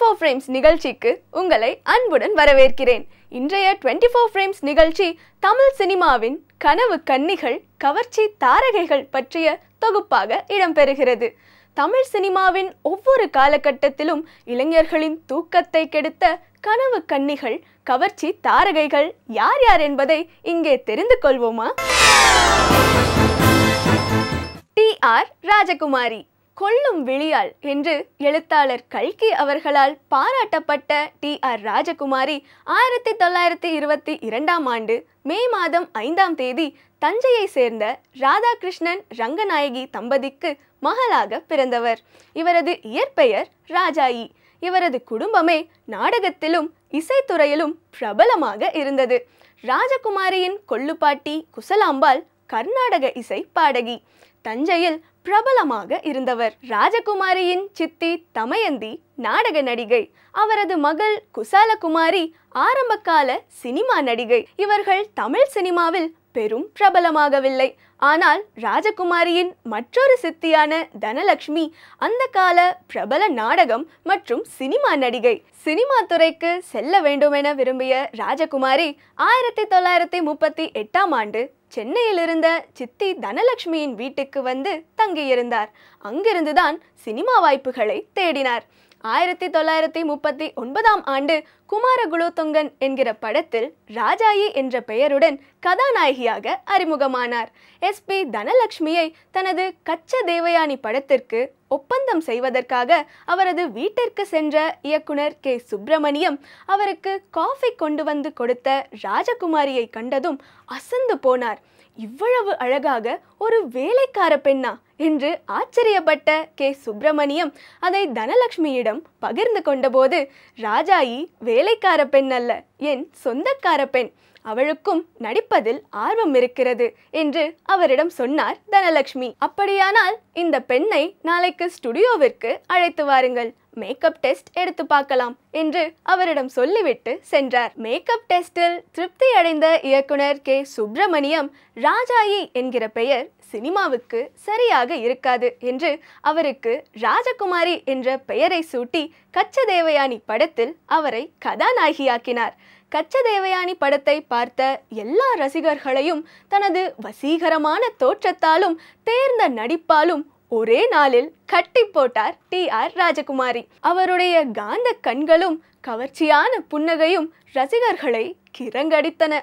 four frames நிகழ்ச்சிக்கு உங்களை அன்புடன் வரவேற்கிறேன் இன்றைய டுவெண்ட்டி ஃபோர் ஃப்ரேம்ஸ் நிகழ்ச்சி தமிழ் சினிமாவின் கனவு கன்னிகள் கவர்ச்சி தாரகைகள் பற்றிய தொகுப்பாக இடம்பெறுகிறது தமிழ் சினிமாவின் ஒவ்வொரு காலகட்டத்திலும் இளைஞர்களின் தூக்கத்தை கெடுத்த கனவு கன்னிகள் கவர்ச்சி தாரகைகள் யார் யார் என்பதை இங்கே தெரிந்து கொள்வோமா டி ஆர் ராஜகுமாரி கொல்லும் விழியால் என்று எழுத்தாளர் கல்கி அவர்களால் பாராட்டப்பட்ட டி ஆர் ராஜகுமாரி ஆயிரத்தி தொள்ளாயிரத்தி இருபத்தி இரண்டாம் ஆண்டு மே மாதம் ஐந்தாம் தேதி தஞ்சையை சேர்ந்த ராதாகிருஷ்ணன் ரங்கநாயகி தம்பதிக்கு மகளாக பிறந்தவர் இவரது இயற்பெயர் ராஜாயி இவரது குடும்பமே நாடகத்திலும் இசைத்துறையிலும் பிரபலமாக இருந்தது ராஜகுமாரியின் கொள்ளுப்பாட்டி குசலாம்பாள் கர்நாடக இசை பாடகி தஞ்சையில் பிரபலமாக இருந்தவர் ராஜகுமாரியின் சித்தி தமயந்தி நாடக நடிகை அவரது மகள் குசாலகுமாரி ஆரம்பகால சினிமா நடிகை இவர்கள் தமிழ் சினிமாவில் பெரும் பிரபலமாகவில்லை ஆனால் ராஜகுமாரியின் மற்றொரு சித்தியான தனலக்ஷ்மி அந்த கால பிரபல நாடகம் மற்றும் சினிமா நடிகை சினிமா துறைக்கு செல்ல வேண்டுமென விரும்பிய ராஜகுமாரி ஆயிரத்தி தொள்ளாயிரத்தி முப்பத்தி எட்டாம் ஆண்டு சென்னையிலிருந்த சித்தி தனலட்சுமியின் வீட்டுக்கு வந்து தங்கியிருந்தார் அங்கிருந்துதான் சினிமா வாய்ப்புகளை தேடினார் ஆயிரத்தி தொள்ளாயிரத்தி முப்பத்தி ஒன்பதாம் ஆண்டு குமார குலோத்துங்கன் என்கிற படத்தில் ராஜாயி என்ற பெயருடன் கதாநாயகியாக அறிமுகமானார் எஸ் பி தனலட்சுமியை தனது கச்ச தேவயானி படத்திற்கு ஒப்பந்தம் செய்வதற்காக அவரது வீட்டிற்கு சென்ற இயக்குனர் கே சுப்பிரமணியம் அவருக்கு காஃபி கொண்டு வந்து கொடுத்த ராஜகுமாரியை கண்டதும் அசந்து போனார் இவ்வளவு அழகாக ஒரு வேலைக்கார பெண்ணா என்று ஆச்சரியப்பட்ட கே சுப்பிரமணியம் அதை தனலக்ஷ்மியிடம் பகிர்ந்து கொண்டபோது ராஜாயி வேலைக்கார பெண் அல்ல என் சொந்தக்கார பெண் அவளுக்கும் நடிப்பதில் ஆர்வம் இருக்கிறது என்று அவரிடம் சொன்னார் தனலட்சுமி அப்படியானால் இந்த பெண்ணை நாளைக்கு ஸ்டுடியோவிற்கு அழைத்து வாருங்கள் மேக்கப் டெஸ்ட் எடுத்து பார்க்கலாம் என்று அவரிடம் சொல்லிவிட்டு சென்றார் மேக்கப் டெஸ்டில் திருப்தி அடைந்த இயக்குனர் கே சுப்பிரமணியம் ராஜாயி என்கிற பெயர் சினிமாவுக்கு சரியாக இருக்காது என்று அவருக்கு ராஜகுமாரி என்ற பெயரை சூட்டி கச்சதேவயானி படத்தில் அவரை கதாநாயகியாக்கினார் கச்சதேவயானி படத்தை பார்த்த எல்லா ரசிகர்களையும் தனது வசீகரமான தோற்றத்தாலும் தேர்ந்த நடிப்பாலும் ஒரே நாளில் கட்டி போட்டார் டி ஆர் ராஜகுமாரி அவருடைய காந்த கண்களும் கவர்ச்சியான புன்னகையும் ரசிகர்களை கிரங்கடித்தன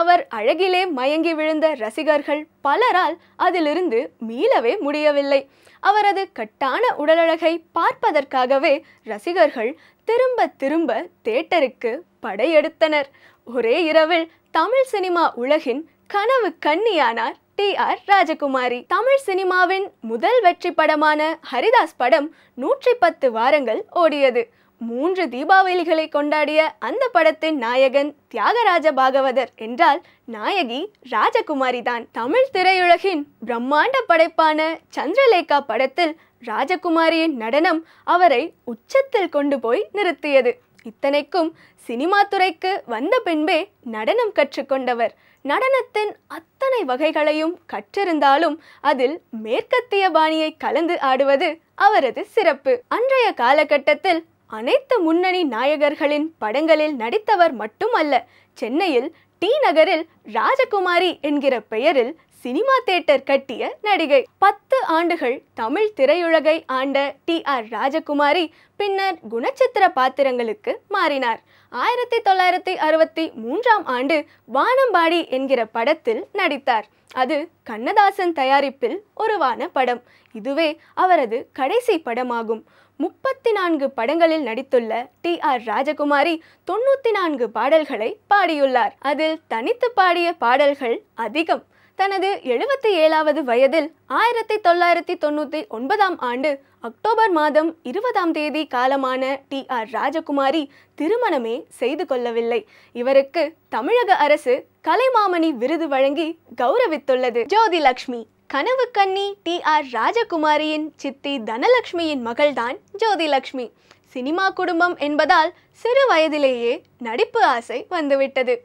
அவர் அழகிலே மயங்கி விழுந்த ரசிகர்கள் பலரால் அதிலிருந்து மீளவே முடியவில்லை அவரது கட்டான உடலழகை பார்ப்பதற்காகவே ரசிகர்கள் திரும்ப திரும்ப தேட்டருக்கு படையெடுத்தனர் ஒரே இரவில் தமிழ் சினிமா உலகின் கனவு கண்ணியானார் டி ஆர் ராஜகுமாரி தமிழ் சினிமாவின் முதல் வெற்றி படமான ஹரிதாஸ் படம் நூற்றி பத்து வாரங்கள் ஓடியது மூன்று தீபாவளிகளை கொண்டாடிய அந்த படத்தின் நாயகன் தியாகராஜ பாகவதர் என்றால் நாயகி ராஜகுமாரி தான் தமிழ் திரையுலகின் பிரம்மாண்ட படைப்பான சந்திரலேகா படத்தில் ராஜகுமாரியின் நடனம் அவரை உச்சத்தில் கொண்டு போய் நிறுத்தியது இத்தனைக்கும் சினிமா துறைக்கு வந்த பின்பே நடனம் கற்றுக்கொண்டவர் நடனத்தின் அத்தனை வகைகளையும் கற்றிருந்தாலும் அதில் மேற்கத்திய பாணியை கலந்து ஆடுவது அவரது சிறப்பு அன்றைய காலகட்டத்தில் அனைத்து முன்னணி நாயகர்களின் படங்களில் நடித்தவர் மட்டுமல்ல சென்னையில் டி நகரில் ராஜகுமாரி என்கிற பெயரில் சினிமா தேட்டர் கட்டிய நடிகை பத்து ஆண்டுகள் தமிழ் திரையுலகை ஆண்ட டி ஆர் ராஜகுமாரி பின்னர் குணச்சித்திர பாத்திரங்களுக்கு மாறினார் ஆயிரத்தி தொள்ளாயிரத்தி அறுபத்தி மூன்றாம் ஆண்டு வானம்பாடி என்கிற படத்தில் நடித்தார் அது கண்ணதாசன் தயாரிப்பில் உருவான படம் இதுவே அவரது கடைசி படமாகும் முப்பத்தி நான்கு படங்களில் நடித்துள்ள டி ஆர் ராஜகுமாரி தொண்ணூற்றி நான்கு பாடல்களை பாடியுள்ளார் அதில் தனித்து பாடிய பாடல்கள் அதிகம் தனது எழுபத்தி ஏழாவது வயதில் ஆயிரத்தி தொள்ளாயிரத்தி தொண்ணூற்றி ஒன்பதாம் ஆண்டு அக்டோபர் மாதம் இருபதாம் தேதி காலமான டி ஆர் ராஜகுமாரி திருமணமே செய்து கொள்ளவில்லை இவருக்கு தமிழக அரசு கலைமாமணி விருது வழங்கி கௌரவித்துள்ளது ஜோதி லக்ஷ்மி கனவு கன்னி டி ஆர் ராஜகுமாரியின் சித்தி தனலக்ஷ்மியின் மகள்தான் ஜோதிலக்ஷ்மி சினிமா குடும்பம் என்பதால் சிறு வயதிலேயே நடிப்பு ஆசை வந்துவிட்டது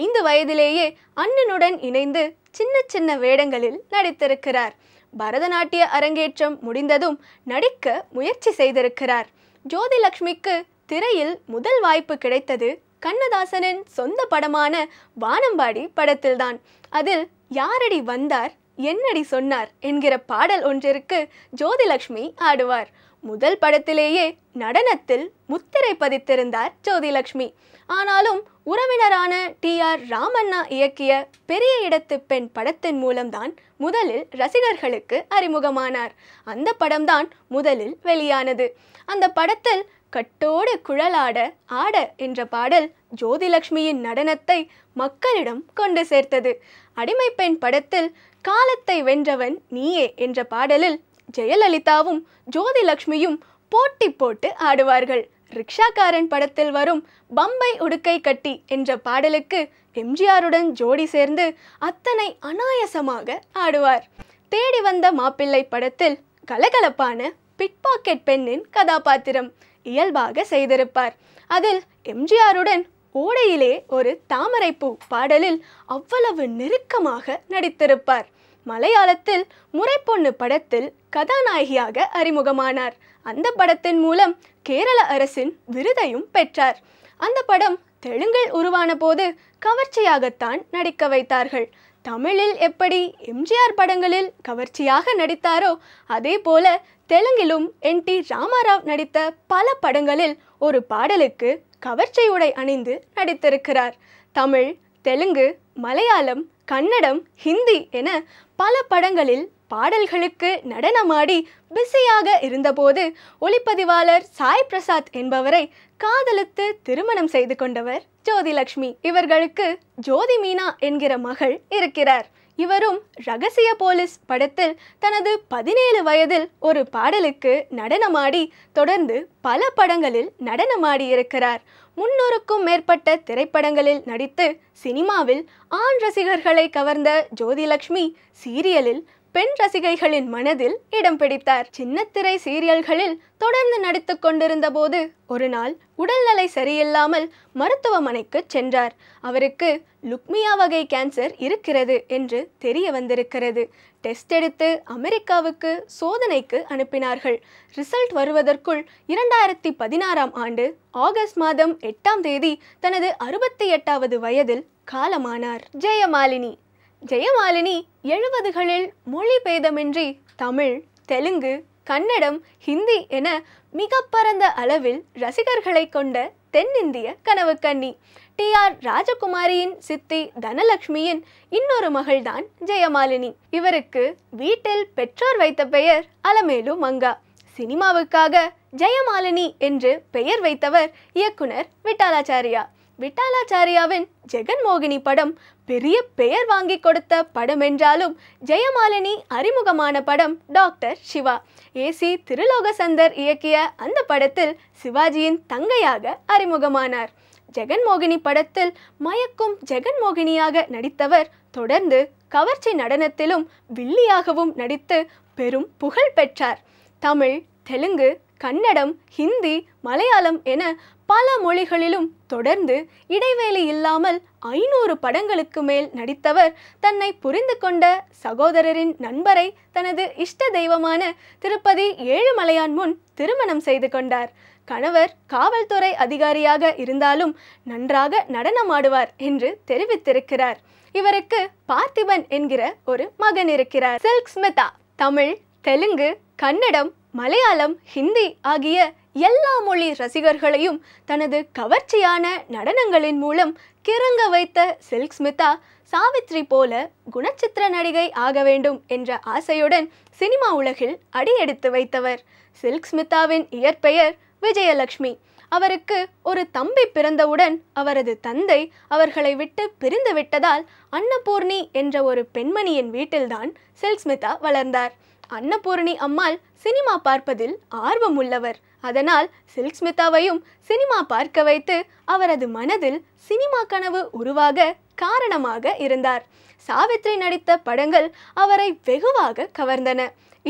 ஐந்து வயதிலேயே அண்ணனுடன் இணைந்து சின்ன சின்ன வேடங்களில் நடித்திருக்கிறார் பரதநாட்டிய அரங்கேற்றம் முடிந்ததும் நடிக்க முயற்சி செய்திருக்கிறார் ஜோதிலக்ஷ்மிக்கு திரையில் முதல் வாய்ப்பு கிடைத்தது கண்ணதாசனின் சொந்த படமான வானம்பாடி படத்தில்தான் அதில் யாரடி வந்தார் என்னடி சொன்னார் என்கிற பாடல் ஒன்றிற்கு ஜோதிலக்ஷ்மி ஆடுவார் முதல் படத்திலேயே நடனத்தில் முத்திரை பதித்திருந்தார் ஜோதிலக்ஷ்மி ஆனாலும் உறவினரான டி ஆர் ராமண்ணா இயக்கிய பெரிய இடத்து பெண் படத்தின் மூலம்தான் முதலில் ரசிகர்களுக்கு அறிமுகமானார் அந்த படம்தான் முதலில் வெளியானது அந்த படத்தில் கட்டோடு குழலாட ஆட என்ற பாடல் ஜோதிலக்ஷ்மியின் நடனத்தை மக்களிடம் கொண்டு சேர்த்தது அடிமை பெண் படத்தில் காலத்தை வென்றவன் நீயே என்ற பாடலில் ஜெயலலிதாவும் ஜோதிலக்ஷ்மியும் போட்டி போட்டு ஆடுவார்கள் ரிக்ஷாக்காரன் படத்தில் வரும் பம்பை உடுக்கை கட்டி என்ற பாடலுக்கு எம்ஜிஆருடன் ஜோடி சேர்ந்து அத்தனை அனாயசமாக ஆடுவார் தேடி வந்த மாப்பிள்ளை படத்தில் கலகலப்பான பிட்பாக்கெட் பெண்ணின் கதாபாத்திரம் இயல்பாக செய்திருப்பார் அதில் எம்ஜிஆருடன் ஓடையிலே ஒரு தாமரைப்பூ பாடலில் அவ்வளவு நெருக்கமாக நடித்திருப்பார் மலையாளத்தில் முறைப்பொண்ணு படத்தில் கதாநாயகியாக அறிமுகமானார் அந்த படத்தின் மூலம் கேரள அரசின் விருதையும் பெற்றார் அந்த படம் தெலுங்கில் உருவான போது கவர்ச்சியாகத்தான் நடிக்க வைத்தார்கள் தமிழில் எப்படி எம்ஜிஆர் படங்களில் கவர்ச்சியாக நடித்தாரோ அதே போல தெலுங்கிலும் என் டி ராமாராவ் நடித்த பல படங்களில் ஒரு பாடலுக்கு கவர்ச்சியுடை அணிந்து நடித்திருக்கிறார் தமிழ் தெலுங்கு மலையாளம் கன்னடம் ஹிந்தி என பல படங்களில் பாடல்களுக்கு நடனமாடி பிஸியாக இருந்தபோது ஒளிப்பதிவாளர் சாய் பிரசாத் என்பவரை காதலித்து திருமணம் செய்து கொண்டவர் ஜோதிலக்ஷ்மி இவர்களுக்கு ஜோதி மீனா என்கிற மகள் இருக்கிறார் இவரும் ரகசிய போலீஸ் படத்தில் தனது பதினேழு வயதில் ஒரு பாடலுக்கு நடனமாடி தொடர்ந்து பல படங்களில் நடனமாடி இருக்கிறார் முன்னூறுக்கும் மேற்பட்ட திரைப்படங்களில் நடித்து சினிமாவில் ஆண் ரசிகர்களை கவர்ந்த லக்ஷ்மி சீரியலில் பெண் ரசிகைகளின் மனதில் இடம் பிடித்தார் சின்னத்திரை சீரியல்களில் தொடர்ந்து நடித்து கொண்டிருந்த போது ஒரு நாள் உடல்நிலை சரியில்லாமல் மருத்துவமனைக்கு சென்றார் அவருக்கு லுக்மியா வகை கேன்சர் இருக்கிறது என்று தெரிய வந்திருக்கிறது டெஸ்ட் எடுத்து அமெரிக்காவுக்கு சோதனைக்கு அனுப்பினார்கள் ரிசல்ட் வருவதற்குள் இரண்டாயிரத்தி பதினாறாம் ஆண்டு ஆகஸ்ட் மாதம் எட்டாம் தேதி தனது அறுபத்தி எட்டாவது வயதில் காலமானார் ஜெயமாலினி ஜெயமாலினி எழுபதுகளில் மொழி பேதமின்றி தமிழ் தெலுங்கு கன்னடம் ஹிந்தி என மிக பரந்த அளவில் ரசிகர்களை கொண்ட தென்னிந்திய கண்ணி டி ஆர் ராஜகுமாரியின் சித்தி தனலட்சுமியின் இன்னொரு மகள்தான் ஜெயமாலினி இவருக்கு வீட்டில் பெற்றோர் வைத்த பெயர் அலமேலு மங்கா சினிமாவுக்காக ஜெயமாலினி என்று பெயர் வைத்தவர் இயக்குனர் விட்டாலாச்சாரியா விட்டாலாச்சாரியாவின் ஜெகன்மோகினி படம் பெரிய பெயர் வாங்கி கொடுத்த படம் என்றாலும் ஜெயமாலினி அறிமுகமான படம் டாக்டர் சிவா ஏசி திருலோகசந்தர் இயக்கிய அந்த படத்தில் சிவாஜியின் தங்கையாக அறிமுகமானார் ஜெகன்மோகினி படத்தில் மயக்கும் ஜெகன்மோகினியாக நடித்தவர் தொடர்ந்து கவர்ச்சி நடனத்திலும் வில்லியாகவும் நடித்து பெரும் புகழ் பெற்றார் தமிழ் தெலுங்கு கன்னடம் ஹிந்தி மலையாளம் என பல மொழிகளிலும் தொடர்ந்து இடைவேளை இல்லாமல் ஐநூறு படங்களுக்கு மேல் நடித்தவர் தன்னை புரிந்து கொண்ட சகோதரரின் நண்பரை தனது இஷ்ட தெய்வமான திருப்பதி ஏழுமலையான் முன் திருமணம் செய்து கொண்டார் கணவர் காவல்துறை அதிகாரியாக இருந்தாலும் நன்றாக நடனமாடுவார் என்று தெரிவித்திருக்கிறார் இவருக்கு பார்த்திபன் என்கிற ஒரு மகன் இருக்கிறார் சில்க் ஸ்மிதா தமிழ் தெலுங்கு கன்னடம் மலையாளம் ஹிந்தி ஆகிய எல்லா மொழி ரசிகர்களையும் தனது கவர்ச்சியான நடனங்களின் மூலம் கிறங்க வைத்த சில்க் ஸ்மிதா சாவித்ரி போல குணச்சித்திர நடிகை ஆக வேண்டும் என்ற ஆசையுடன் சினிமா உலகில் அடியெடுத்து வைத்தவர் சில்க் ஸ்மிதாவின் இயற்பெயர் விஜயலட்சுமி அவருக்கு ஒரு தம்பி பிறந்தவுடன் அவரது தந்தை அவர்களை விட்டு பிரிந்து விட்டதால் அன்னபூர்ணி என்ற ஒரு பெண்மணியின் வீட்டில்தான் சில்க் ஸ்மிதா வளர்ந்தார் அன்னபூர்ணி அம்மாள் சினிமா பார்ப்பதில் ஆர்வம் உள்ளவர் அதனால் சில்க் ஸ்மிதாவையும் சினிமா பார்க்க வைத்து அவரது மனதில் சினிமா கனவு உருவாக காரணமாக இருந்தார் சாவித்ரி நடித்த படங்கள் அவரை வெகுவாக கவர்ந்தன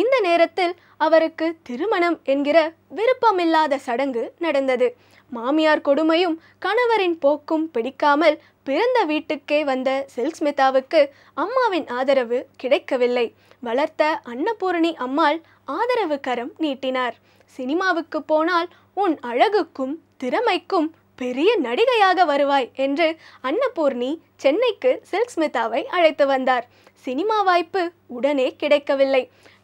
இந்த நேரத்தில் அவருக்கு திருமணம் என்கிற விருப்பமில்லாத சடங்கு நடந்தது மாமியார் கொடுமையும் கணவரின் போக்கும் பிடிக்காமல் பிறந்த வீட்டுக்கே வந்த சில்க் ஸ்மிதாவுக்கு அம்மாவின் ஆதரவு கிடைக்கவில்லை வளர்த்த அன்னபூரணி அம்மாள் ஆதரவு கரம் நீட்டினார் சினிமாவுக்கு போனால் உன் அழகுக்கும் திறமைக்கும் பெரிய நடிகையாக வருவாய் என்று அன்னபூர்ணி சென்னைக்கு சில்க் ஸ்மிதாவை அழைத்து வந்தார் சினிமா வாய்ப்பு உடனே கிடைக்கவில்லை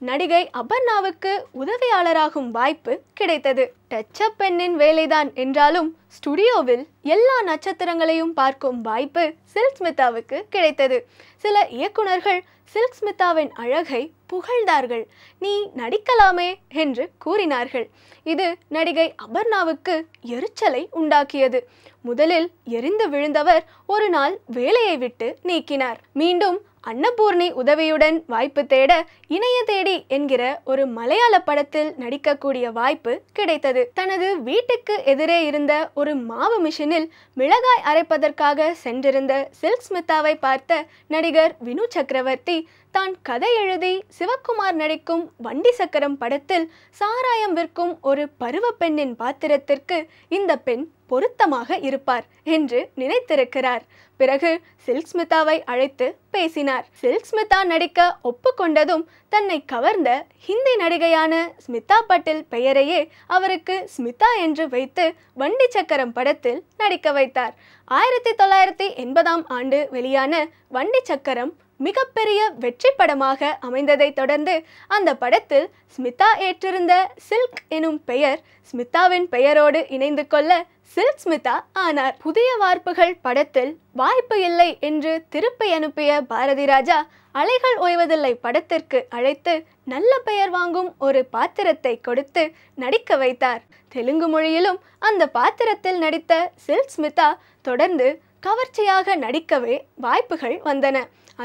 நடிகை அபர்ணாவுக்கு உதவியாளராகும் வாய்ப்பு கிடைத்தது டச்சப் பெண்ணின் வேலைதான் என்றாலும் ஸ்டுடியோவில் எல்லா நட்சத்திரங்களையும் பார்க்கும் வாய்ப்பு சில்க் ஸ்மிதாவுக்கு கிடைத்தது சில இயக்குநர்கள் சில்க் ஸ்மிதாவின் அழகை புகழ்ந்தார்கள் நீ நடிக்கலாமே என்று கூறினார்கள் இது நடிகை அபர்ணாவுக்கு எரிச்சலை உண்டாக்கியது முதலில் எரிந்து விழுந்தவர் ஒரு நாள் வேலையை விட்டு நீக்கினார் மீண்டும் அன்னபூர்ணி உதவியுடன் வாய்ப்பு தேட இணைய தேடி என்கிற ஒரு மலையாள படத்தில் நடிக்கக்கூடிய வாய்ப்பு கிடைத்தது தனது வீட்டுக்கு எதிரே இருந்த ஒரு மாவு மிஷினில் மிளகாய் அரைப்பதற்காக சென்றிருந்த சில்க் ஸ்மிதாவை பார்த்த நடிகர் வினு சக்கரவர்த்தி தான் கதை எழுதி சிவக்குமார் நடிக்கும் வண்டி சக்கரம் படத்தில் சாராயம் விற்கும் ஒரு பருவ பெண்ணின் பாத்திரத்திற்கு இந்த பெண் பொருத்தமாக இருப்பார் என்று நினைத்திருக்கிறார் பிறகு சில்க்ஸ்மிதாவை அழைத்து பேசினார் சில்க்ஸ்மிதா நடிக்க ஒப்புக்கொண்டதும் தன்னை கவர்ந்த ஹிந்தி நடிகையான ஸ்மிதா பட்டில் பெயரையே அவருக்கு ஸ்மிதா என்று வைத்து வண்டி சக்கரம் படத்தில் நடிக்க வைத்தார் ஆயிரத்தி தொள்ளாயிரத்தி எண்பதாம் ஆண்டு வெளியான வண்டி சக்கரம் மிகப்பெரிய வெற்றி படமாக அமைந்ததை தொடர்ந்து அந்த படத்தில் ஸ்மிதா ஏற்றிருந்த சில்க் எனும் பெயர் ஸ்மிதாவின் பெயரோடு இணைந்து கொள்ள சில்க் ஸ்மிதா ஆனால் புதிய வார்ப்புகள் படத்தில் வாய்ப்பு இல்லை என்று திருப்பி அனுப்பிய பாரதி ராஜா அலைகள் ஓய்வதில்லை படத்திற்கு அழைத்து நல்ல பெயர் வாங்கும் ஒரு பாத்திரத்தை கொடுத்து நடிக்க வைத்தார் தெலுங்கு மொழியிலும் அந்த பாத்திரத்தில் நடித்த சில்க் ஸ்மிதா தொடர்ந்து கவர்ச்சியாக நடிக்கவே வாய்ப்புகள் வந்தன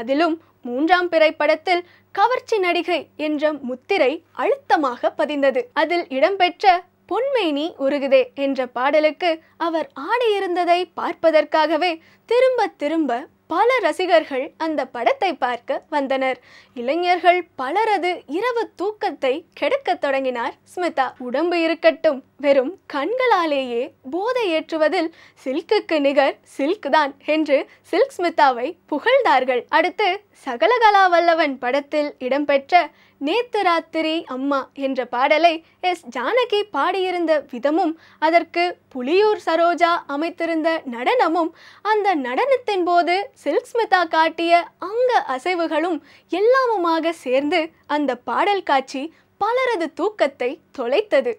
அதிலும் மூன்றாம் பிறை படத்தில் கவர்ச்சி நடிகை என்ற முத்திரை அழுத்தமாக பதிந்தது அதில் இடம்பெற்ற பொன்மேனி உருகுதே என்ற பாடலுக்கு அவர் ஆடியிருந்ததை பார்ப்பதற்காகவே திரும்ப திரும்ப பல ரசிகர்கள் அந்த படத்தை பார்க்க வந்தனர் இளைஞர்கள் பலரது இரவு தூக்கத்தை கெடுக்கத் தொடங்கினார் ஸ்மிதா உடம்பு இருக்கட்டும் வெறும் கண்களாலேயே போதை ஏற்றுவதில் சில்க்குக்கு நிகர் சில்க் தான் என்று சில்க் ஸ்மிதாவை புகழ்ந்தார்கள் அடுத்து சகலகலா வல்லவன் படத்தில் இடம்பெற்ற நேத்து ராத்திரி அம்மா என்ற பாடலை எஸ் ஜானகி பாடியிருந்த விதமும் அதற்கு புலியூர் சரோஜா அமைத்திருந்த நடனமும் அந்த நடனத்தின் போது சில்க் ஸ்மிதா காட்டிய அங்க அசைவுகளும் எல்லாமுமாக சேர்ந்து அந்த பாடல் காட்சி பலரது தூக்கத்தை தொலைத்தது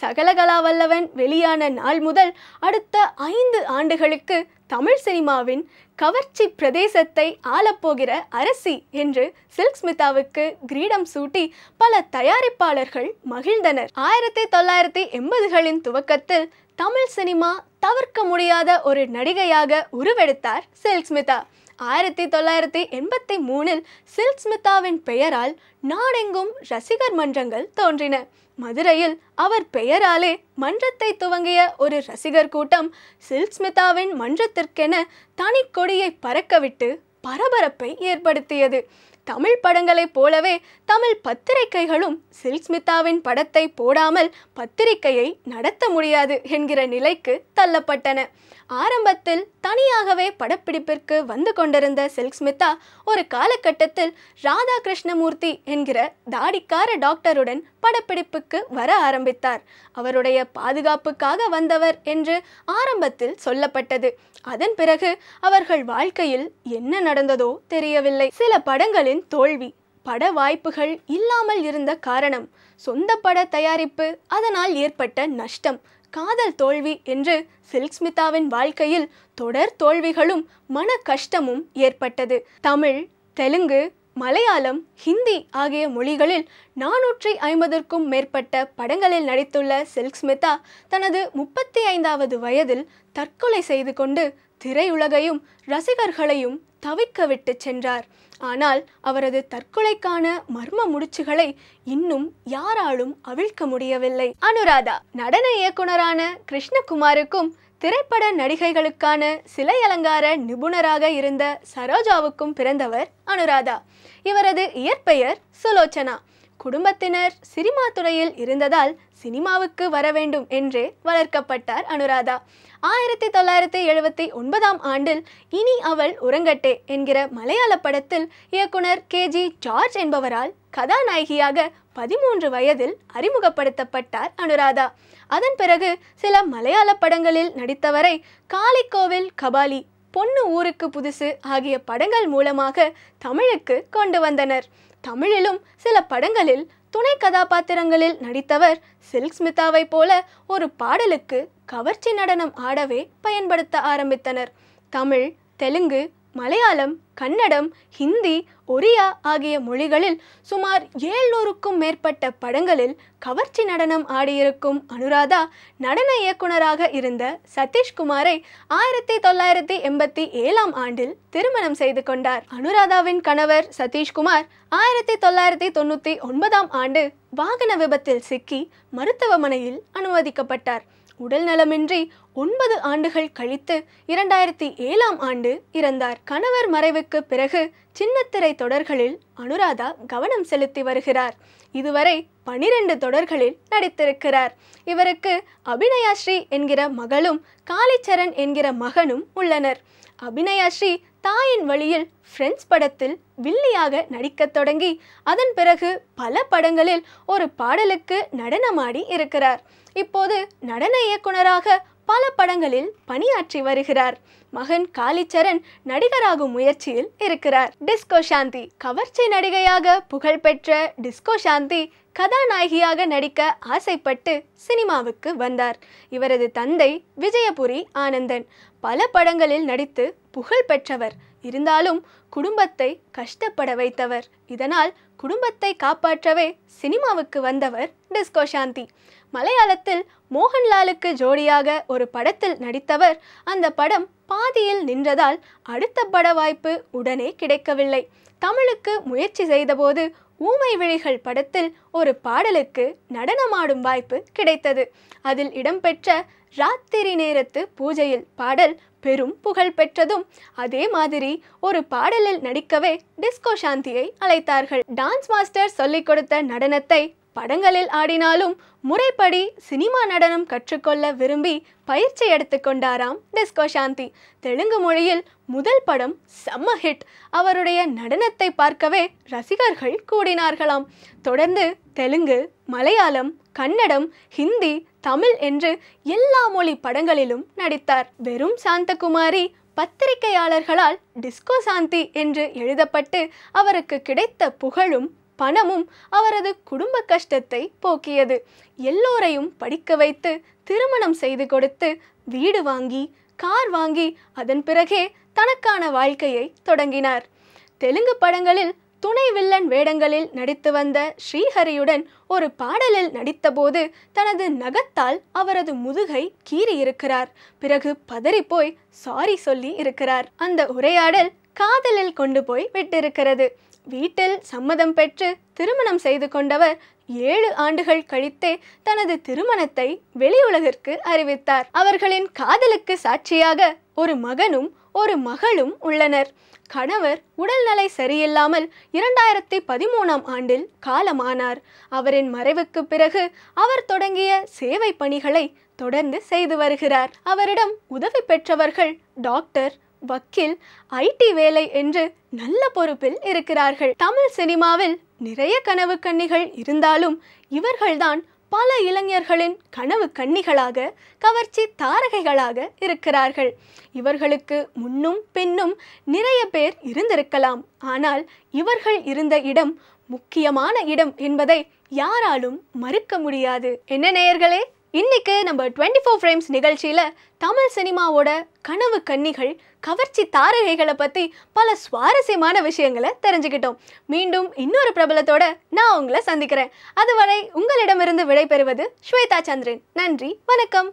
சகலகலா வல்லவன் வெளியான நாள் முதல் அடுத்த ஐந்து ஆண்டுகளுக்கு தமிழ் சினிமாவின் கவர்ச்சி பிரதேசத்தை ஆளப்போகிற அரசி என்று சில்க் ஸ்மிதாவுக்கு கிரீடம் சூட்டி பல தயாரிப்பாளர்கள் மகிழ்ந்தனர் ஆயிரத்தி தொள்ளாயிரத்தி எண்பதுகளின் துவக்கத்தில் தமிழ் சினிமா தவிர்க்க முடியாத ஒரு நடிகையாக உருவெடுத்தார் சில்க் ஸ்மிதா ஆயிரத்தி தொள்ளாயிரத்தி எண்பத்தி மூணில் சில் ஸ்மிதாவின் பெயரால் நாடெங்கும் ரசிகர் மன்றங்கள் தோன்றின மதுரையில் அவர் பெயராலே மன்றத்தை துவங்கிய ஒரு ரசிகர் கூட்டம் சில் ஸ்மிதாவின் மன்றத்திற்கென தனி கொடியை பறக்கவிட்டு பரபரப்பை ஏற்படுத்தியது தமிழ் படங்களைப் போலவே தமிழ் பத்திரிகைகளும் சில்ஸ்மிதாவின் படத்தை போடாமல் பத்திரிகையை நடத்த முடியாது என்கிற நிலைக்கு தள்ளப்பட்டன ஆரம்பத்தில் தனியாகவே படப்பிடிப்பிற்கு வந்து கொண்டிருந்த சில்க் ஸ்மிதா ஒரு காலகட்டத்தில் ராதா கிருஷ்ணமூர்த்தி என்கிற தாடிக்கார டாக்டருடன் படப்பிடிப்புக்கு வர ஆரம்பித்தார் அவருடைய பாதுகாப்புக்காக வந்தவர் என்று ஆரம்பத்தில் சொல்லப்பட்டது அதன் பிறகு அவர்கள் வாழ்க்கையில் என்ன நடந்ததோ தெரியவில்லை சில படங்களின் தோல்வி பட வாய்ப்புகள் இல்லாமல் இருந்த காரணம் சொந்த பட தயாரிப்பு அதனால் ஏற்பட்ட நஷ்டம் காதல் தோல்வி என்று சில்க் ஸ்மிதாவின் வாழ்க்கையில் தொடர் தோல்விகளும் மன கஷ்டமும் ஏற்பட்டது தமிழ் தெலுங்கு மலையாளம் ஹிந்தி ஆகிய மொழிகளில் நானூற்றி ஐம்பதற்கும் மேற்பட்ட படங்களில் நடித்துள்ள சில்க் ஸ்மிதா தனது முப்பத்தி ஐந்தாவது வயதில் தற்கொலை செய்து கொண்டு திரையுலகையும் ரசிகர்களையும் தவிக்க விட்டு சென்றார் ஆனால் அவரது தற்கொலைக்கான மர்ம முடிச்சுகளை இன்னும் யாராலும் அவிழ்க்க முடியவில்லை அனுராதா நடன இயக்குனரான கிருஷ்ணகுமாருக்கும் திரைப்பட நடிகைகளுக்கான சிலை அலங்கார நிபுணராக இருந்த சரோஜாவுக்கும் பிறந்தவர் அனுராதா இவரது இயற்பெயர் சுலோச்சனா குடும்பத்தினர் சினிமா துறையில் இருந்ததால் சினிமாவுக்கு வர வேண்டும் என்றே வளர்க்கப்பட்டார் அனுராதா ஆயிரத்தி தொள்ளாயிரத்தி எழுபத்தி ஒன்பதாம் ஆண்டில் இனி அவள் உறங்கட்டே என்கிற மலையாள படத்தில் இயக்குனர் கே ஜி ஜார்ஜ் என்பவரால் கதாநாயகியாக பதிமூன்று வயதில் அறிமுகப்படுத்தப்பட்டார் அனுராதா அதன் பிறகு சில மலையாள படங்களில் நடித்தவரை காளிக்கோவில் கபாலி பொண்ணு ஊருக்கு புதுசு ஆகிய படங்கள் மூலமாக தமிழுக்கு கொண்டு வந்தனர் தமிழிலும் சில படங்களில் துணை கதாபாத்திரங்களில் நடித்தவர் சில்க் ஸ்மிதாவை போல ஒரு பாடலுக்கு கவர்ச்சி நடனம் ஆடவே பயன்படுத்த ஆரம்பித்தனர் தமிழ் தெலுங்கு மலையாளம் கன்னடம் ஹிந்தி ஒரியா ஆகிய மொழிகளில் சுமார் ஏழ்நூறுக்கும் மேற்பட்ட படங்களில் கவர்ச்சி நடனம் ஆடியிருக்கும் அனுராதா நடன இயக்குனராக இருந்த சதீஷ்குமாரை ஆயிரத்தி தொள்ளாயிரத்தி எண்பத்தி ஏழாம் ஆண்டில் திருமணம் செய்து கொண்டார் அனுராதாவின் கணவர் சதீஷ்குமார் ஆயிரத்தி தொள்ளாயிரத்தி தொண்ணூற்றி ஒன்பதாம் ஆண்டு வாகன விபத்தில் சிக்கி மருத்துவமனையில் அனுமதிக்கப்பட்டார் உடல் நலமின்றி ஒன்பது ஆண்டுகள் கழித்து இரண்டாயிரத்தி ஏழாம் ஆண்டு இறந்தார் கணவர் மறைவுக்கு பிறகு சின்னத்திரை தொடர்களில் அனுராதா கவனம் செலுத்தி வருகிறார் இதுவரை பனிரெண்டு தொடர்களில் நடித்திருக்கிறார் இவருக்கு அபிநயாஸ்ரீ என்கிற மகளும் காளிச்சரண் என்கிற மகனும் உள்ளனர் அபிநயாஸ்ரீ தாயின் வழியில் ஃப்ரெண்ட்ஸ் படத்தில் வில்லியாக நடிக்கத் தொடங்கி அதன் பிறகு பல படங்களில் ஒரு பாடலுக்கு நடனமாடி இருக்கிறார் இப்போது நடன இயக்குனராக பல படங்களில் பணியாற்றி வருகிறார் மகன் காளிச்சரண் நடிகராகும் முயற்சியில் இருக்கிறார் டிஸ்கோ சாந்தி கவர்ச்சி நடிகையாக புகழ்பெற்ற டிஸ்கோ சாந்தி கதாநாயகியாக நடிக்க ஆசைப்பட்டு சினிமாவுக்கு வந்தார் இவரது தந்தை விஜயபுரி ஆனந்தன் பல படங்களில் நடித்து புகழ் பெற்றவர் இருந்தாலும் குடும்பத்தை கஷ்டப்பட வைத்தவர் இதனால் குடும்பத்தை காப்பாற்றவே சினிமாவுக்கு வந்தவர் டிஸ்கோ சாந்தி மலையாளத்தில் மோகன்லாலுக்கு ஜோடியாக ஒரு படத்தில் நடித்தவர் அந்த படம் பாதியில் நின்றதால் அடுத்த பட வாய்ப்பு உடனே கிடைக்கவில்லை தமிழுக்கு முயற்சி செய்தபோது ஊமை விழிகள் படத்தில் ஒரு பாடலுக்கு நடனமாடும் வாய்ப்பு கிடைத்தது அதில் இடம்பெற்ற ராத்திரி நேரத்து பூஜையில் பாடல் பெரும் புகழ் பெற்றதும் அதே மாதிரி ஒரு பாடலில் நடிக்கவே டிஸ்கோ சாந்தியை அழைத்தார்கள் டான்ஸ் மாஸ்டர் சொல்லிக் கொடுத்த நடனத்தை படங்களில் ஆடினாலும் முறைப்படி சினிமா நடனம் கற்றுக்கொள்ள விரும்பி பயிற்சி எடுத்துக்கொண்டாராம் டிஸ்கோ சாந்தி தெலுங்கு மொழியில் முதல் படம் செம்ம ஹிட் அவருடைய நடனத்தை பார்க்கவே ரசிகர்கள் கூடினார்களாம் தொடர்ந்து தெலுங்கு மலையாளம் கன்னடம் ஹிந்தி தமிழ் என்று எல்லா மொழி படங்களிலும் நடித்தார் வெறும் சாந்தகுமாரி பத்திரிகையாளர்களால் டிஸ்கோ சாந்தி என்று எழுதப்பட்டு அவருக்கு கிடைத்த புகழும் பணமும் அவரது குடும்ப கஷ்டத்தை போக்கியது எல்லோரையும் படிக்க வைத்து திருமணம் செய்து கொடுத்து வீடு வாங்கி கார் வாங்கி அதன் பிறகே தனக்கான வாழ்க்கையை தொடங்கினார் தெலுங்கு படங்களில் துணை வில்லன் வேடங்களில் நடித்து வந்த ஸ்ரீஹரியுடன் ஒரு பாடலில் நடித்தபோது தனது நகத்தால் அவரது முதுகை கீறி இருக்கிறார் பிறகு பதறிப்போய் சாரி சொல்லி இருக்கிறார் அந்த உரையாடல் காதலில் கொண்டு போய் விட்டிருக்கிறது வீட்டில் சம்மதம் பெற்று திருமணம் செய்து கொண்டவர் ஏழு ஆண்டுகள் கழித்தே தனது திருமணத்தை வெளியுலகிற்கு அறிவித்தார் அவர்களின் காதலுக்கு சாட்சியாக ஒரு மகனும் ஒரு மகளும் உள்ளனர் கணவர் உடல்நிலை சரியில்லாமல் இரண்டாயிரத்தி பதிமூணாம் ஆண்டில் காலமானார் அவரின் மறைவுக்கு பிறகு அவர் தொடங்கிய சேவை பணிகளை தொடர்ந்து செய்து வருகிறார் அவரிடம் உதவி பெற்றவர்கள் டாக்டர் வக்கீல் ஐடி வேலை என்று நல்ல பொறுப்பில் இருக்கிறார்கள் தமிழ் சினிமாவில் நிறைய கனவு கண்ணிகள் இருந்தாலும் இவர்கள்தான் பல இளைஞர்களின் கனவு கன்னிகளாக கவர்ச்சி தாரகைகளாக இருக்கிறார்கள் இவர்களுக்கு முன்னும் பின்னும் நிறைய பேர் இருந்திருக்கலாம் ஆனால் இவர்கள் இருந்த இடம் முக்கியமான இடம் என்பதை யாராலும் மறுக்க முடியாது என்ன நேயர்களே இன்னைக்கு நம்ம டுவெண்ட்டி ஃபோர் ஃப்ரேம்ஸ் நிகழ்ச்சியில் தமிழ் சினிமாவோட கனவு கன்னிகள் கவர்ச்சி தாரகைகளை பற்றி பல சுவாரஸ்யமான விஷயங்களை தெரிஞ்சுக்கிட்டோம் மீண்டும் இன்னொரு பிரபலத்தோட நான் உங்களை சந்திக்கிறேன் அதுவரை உங்களிடமிருந்து விடைபெறுவது ஸ்வேதா சந்திரன் நன்றி வணக்கம்